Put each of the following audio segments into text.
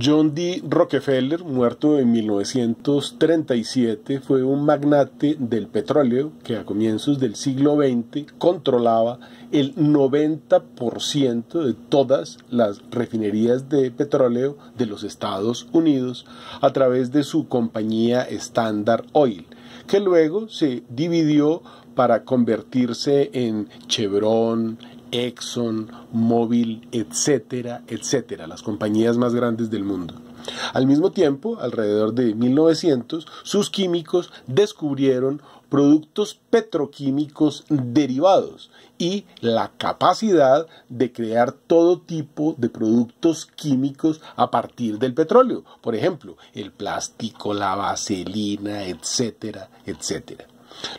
John D. Rockefeller, muerto en 1937, fue un magnate del petróleo que a comienzos del siglo XX controlaba el 90% de todas las refinerías de petróleo de los Estados Unidos a través de su compañía Standard Oil, que luego se dividió para convertirse en Chevron, Exxon, Mobil, etcétera, etcétera, las compañías más grandes del mundo. Al mismo tiempo, alrededor de 1900, sus químicos descubrieron productos petroquímicos derivados y la capacidad de crear todo tipo de productos químicos a partir del petróleo, por ejemplo, el plástico, la vaselina, etcétera, etcétera.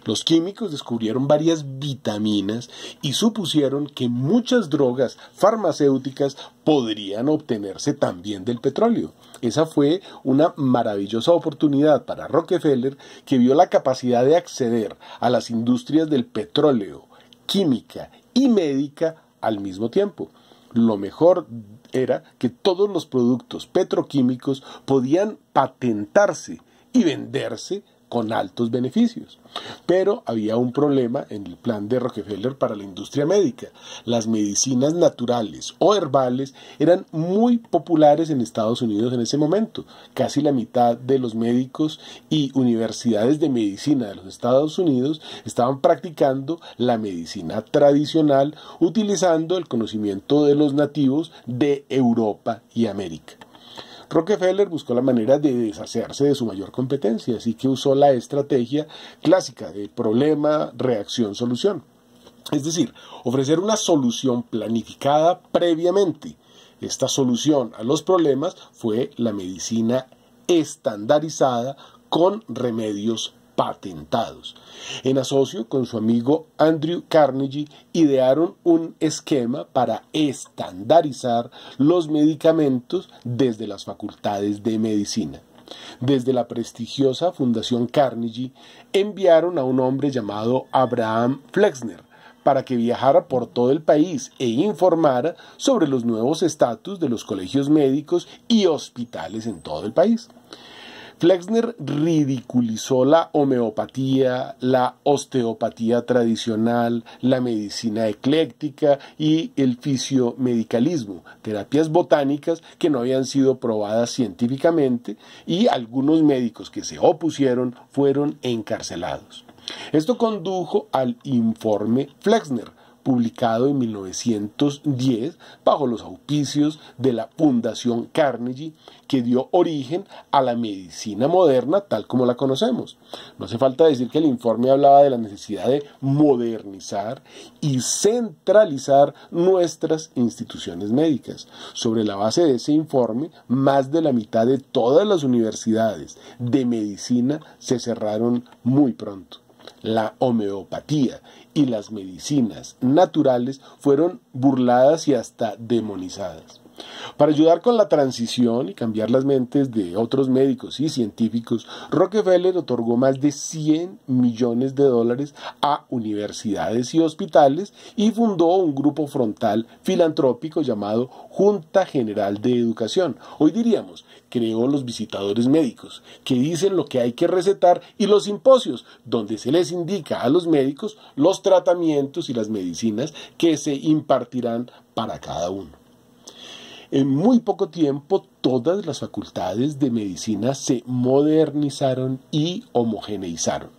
Los químicos descubrieron varias vitaminas y supusieron que muchas drogas farmacéuticas podrían obtenerse también del petróleo. Esa fue una maravillosa oportunidad para Rockefeller que vio la capacidad de acceder a las industrias del petróleo, química y médica al mismo tiempo. Lo mejor era que todos los productos petroquímicos podían patentarse y venderse con altos beneficios. Pero había un problema en el plan de Rockefeller para la industria médica. Las medicinas naturales o herbales eran muy populares en Estados Unidos en ese momento. Casi la mitad de los médicos y universidades de medicina de los Estados Unidos estaban practicando la medicina tradicional utilizando el conocimiento de los nativos de Europa y América. Rockefeller buscó la manera de deshacerse de su mayor competencia, así que usó la estrategia clásica de problema, reacción, solución. Es decir, ofrecer una solución planificada previamente. Esta solución a los problemas fue la medicina estandarizada con remedios patentados. En asocio con su amigo Andrew Carnegie, idearon un esquema para estandarizar los medicamentos desde las facultades de medicina. Desde la prestigiosa Fundación Carnegie enviaron a un hombre llamado Abraham Flexner para que viajara por todo el país e informara sobre los nuevos estatus de los colegios médicos y hospitales en todo el país. Flexner ridiculizó la homeopatía, la osteopatía tradicional, la medicina ecléctica y el fisiomedicalismo, terapias botánicas que no habían sido probadas científicamente y algunos médicos que se opusieron fueron encarcelados. Esto condujo al informe Flexner, publicado en 1910 bajo los auspicios de la Fundación Carnegie, que dio origen a la medicina moderna tal como la conocemos. No hace falta decir que el informe hablaba de la necesidad de modernizar y centralizar nuestras instituciones médicas. Sobre la base de ese informe, más de la mitad de todas las universidades de medicina se cerraron muy pronto. La homeopatía y las medicinas naturales fueron burladas y hasta demonizadas. Para ayudar con la transición y cambiar las mentes de otros médicos y científicos, Rockefeller otorgó más de 100 millones de dólares a universidades y hospitales y fundó un grupo frontal filantrópico llamado Junta General de Educación. Hoy diríamos, creó los visitadores médicos, que dicen lo que hay que recetar, y los simposios, donde se les indica a los médicos los tratamientos y las medicinas que se impartirán para cada uno. En muy poco tiempo todas las facultades de medicina se modernizaron y homogeneizaron.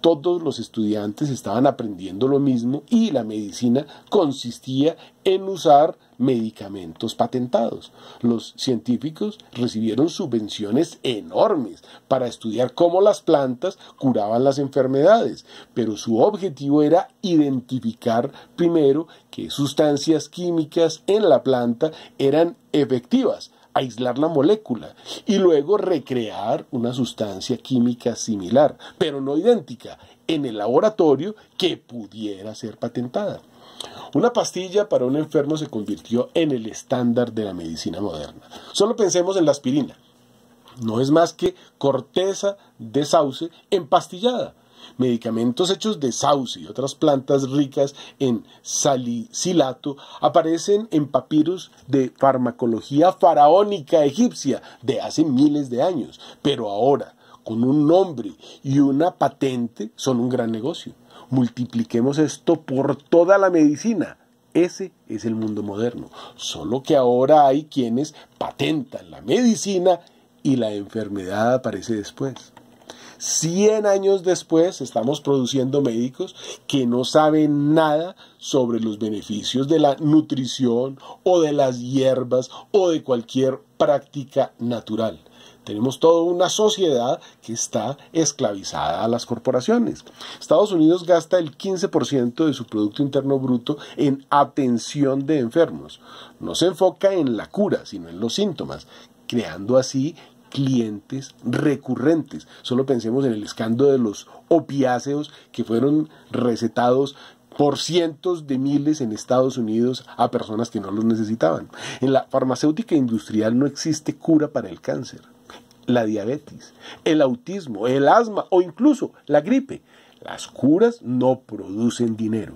Todos los estudiantes estaban aprendiendo lo mismo y la medicina consistía en usar medicamentos patentados. Los científicos recibieron subvenciones enormes para estudiar cómo las plantas curaban las enfermedades, pero su objetivo era identificar primero qué sustancias químicas en la planta eran efectivas aislar la molécula y luego recrear una sustancia química similar, pero no idéntica, en el laboratorio que pudiera ser patentada. Una pastilla para un enfermo se convirtió en el estándar de la medicina moderna. Solo pensemos en la aspirina. No es más que corteza de sauce empastillada medicamentos hechos de sauce y otras plantas ricas en salicilato aparecen en papiros de farmacología faraónica egipcia de hace miles de años, pero ahora con un nombre y una patente son un gran negocio. Multipliquemos esto por toda la medicina. Ese es el mundo moderno, solo que ahora hay quienes patentan la medicina y la enfermedad aparece después. 100 años después estamos produciendo médicos que no saben nada sobre los beneficios de la nutrición o de las hierbas o de cualquier práctica natural. Tenemos toda una sociedad que está esclavizada a las corporaciones. Estados Unidos gasta el 15% de su Producto Interno Bruto en atención de enfermos. No se enfoca en la cura, sino en los síntomas, creando así clientes recurrentes. Solo pensemos en el escándalo de los opiáceos que fueron recetados por cientos de miles en Estados Unidos a personas que no los necesitaban. En la farmacéutica industrial no existe cura para el cáncer, la diabetes, el autismo, el asma o incluso la gripe. Las curas no producen dinero.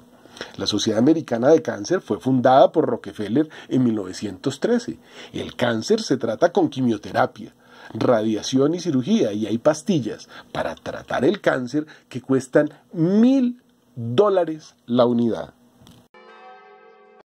La Sociedad Americana de Cáncer fue fundada por Rockefeller en 1913. El cáncer se trata con quimioterapia, radiación y cirugía, y hay pastillas para tratar el cáncer que cuestan mil dólares la unidad.